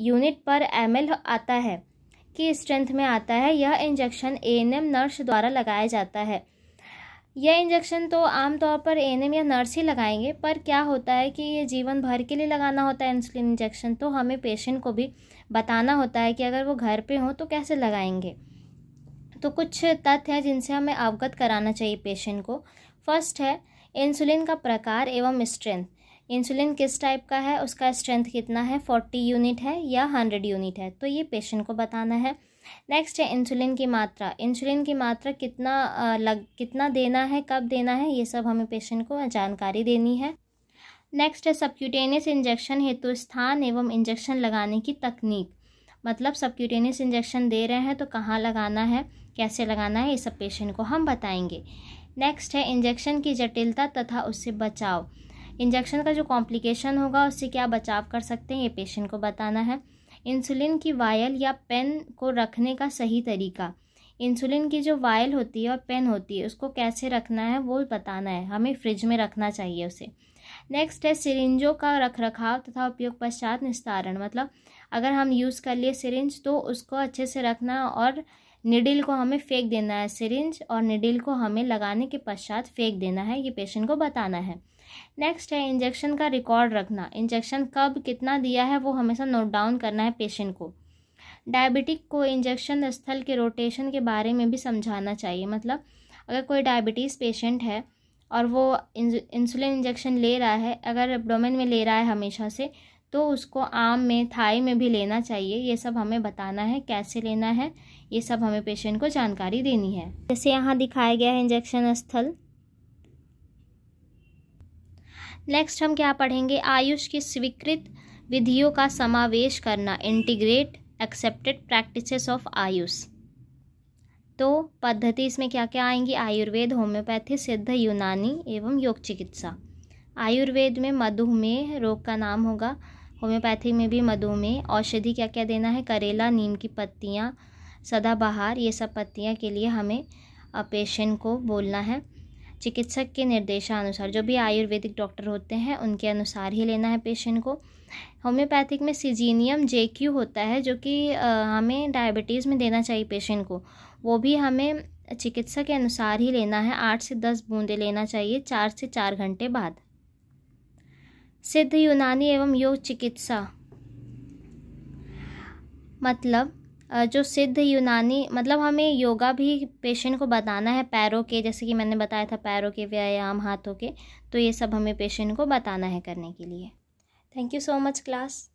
unit पर M आता है की स्ट्रेंथ में आता है यह injection A N M nurse द्वारा लगाया जाता है यह इंजेक्शन तो आमतौर पर ए एन एम या नर्स ही लगाएंगे पर क्या होता है कि ये जीवन भर के लिए लगाना होता है इंसुलिन इंजेक्शन तो हमें पेशेंट को भी बताना होता है कि अगर वो घर पे हो तो कैसे लगाएंगे तो कुछ तथ्य हैं जिनसे हमें अवगत कराना चाहिए पेशेंट को फर्स्ट है इंसुलिन का प्रकार एवं स्ट्रेंथ इंसुलिन किस टाइप का है उसका स्ट्रेंथ कितना है फोर्टी यूनिट है या हंड्रेड यूनिट है तो ये पेशेंट को बताना है नेक्स्ट है इंसुलिन की मात्रा इंसुलिन की मात्रा कितना लग कितना देना है कब देना है ये सब हमें पेशेंट को जानकारी देनी है नेक्स्ट है सबक्यूटेनियस इंजेक्शन हेतु स्थान एवं इंजेक्शन लगाने की तकनीक मतलब सबक्यूटेनियस इंजेक्शन दे रहे हैं तो कहाँ लगाना है कैसे लगाना है ये सब पेशेंट को हम बताएंगे नेक्स्ट है इंजेक्शन की जटिलता तथा उससे बचाव इंजेक्शन का जो कॉम्प्लिकेशन होगा उससे क्या बचाव कर सकते हैं ये पेशेंट को बताना है इंसुलिन की वायल या पेन को रखने का सही तरीका इंसुलिन की जो वायल होती है और पेन होती है उसको कैसे रखना है वो बताना है हमें फ्रिज में रखना चाहिए उसे नेक्स्ट है सिरिंजों का रख रखाव तथा उपयोग पश्चात निस्तारण मतलब अगर हम यूज़ कर लिए सिरिंज तो उसको अच्छे से रखना और निडिल को हमें फेंक देना है सिरिंज और निडिल को हमें लगाने के पश्चात फेंक देना है ये पेशेंट को बताना है नेक्स्ट है इंजेक्शन का रिकॉर्ड रखना इंजेक्शन कब कितना दिया है वो हमेशा नोट डाउन करना है पेशेंट को डायबिटिक को इंजेक्शन स्थल के रोटेशन के बारे में भी समझाना चाहिए मतलब अगर कोई डायबिटीज़ पेशेंट है और वो इंसुलिन इंजेक्शन ले रहा है अगर एब्डोमेन में ले रहा है हमेशा से तो उसको आम में थाई में भी लेना चाहिए ये सब हमें बताना है कैसे लेना है ये सब हमें पेशेंट को जानकारी देनी है जैसे यहाँ दिखाया गया है इंजेक्शन स्थल नेक्स्ट हम क्या पढ़ेंगे आयुष की स्वीकृत विधियों का समावेश करना integrate accepted practices of AYUSH तो पद्धति इसमें क्या क्या आएंगी आयुर्वेद होम्योपैथी सिद्ध यूनानी एवं योग चिकित्सा आयुर्वेद में मधुमेह रोग का नाम होगा होम्योपैथी में भी मधुमेह औषधि क्या क्या देना है करेला नीम की पत्तियाँ सदाबहार ये सब पत्तियाँ के लिए हमें पेशेंट को बोलना है चिकित्सक के निर्देशानुसार जो भी आयुर्वेदिक डॉक्टर होते हैं उनके अनुसार ही लेना है पेशेंट को होम्योपैथिक में सिजीनियम जे क्यू होता है जो कि हमें डायबिटीज़ में देना चाहिए पेशेंट को वो भी हमें चिकित्सा के अनुसार ही लेना है आठ से दस बूंदे लेना चाहिए चार से चार घंटे बाद सिद्ध यूनानी एवं योग चिकित्सा मतलब जो सिद्ध यूनानी मतलब हमें योगा भी पेशेंट को बताना है पैरों के जैसे कि मैंने बताया था पैरों के व्यायाम हाथों के तो ये सब हमें पेशेंट को बताना है करने के लिए thank you so much class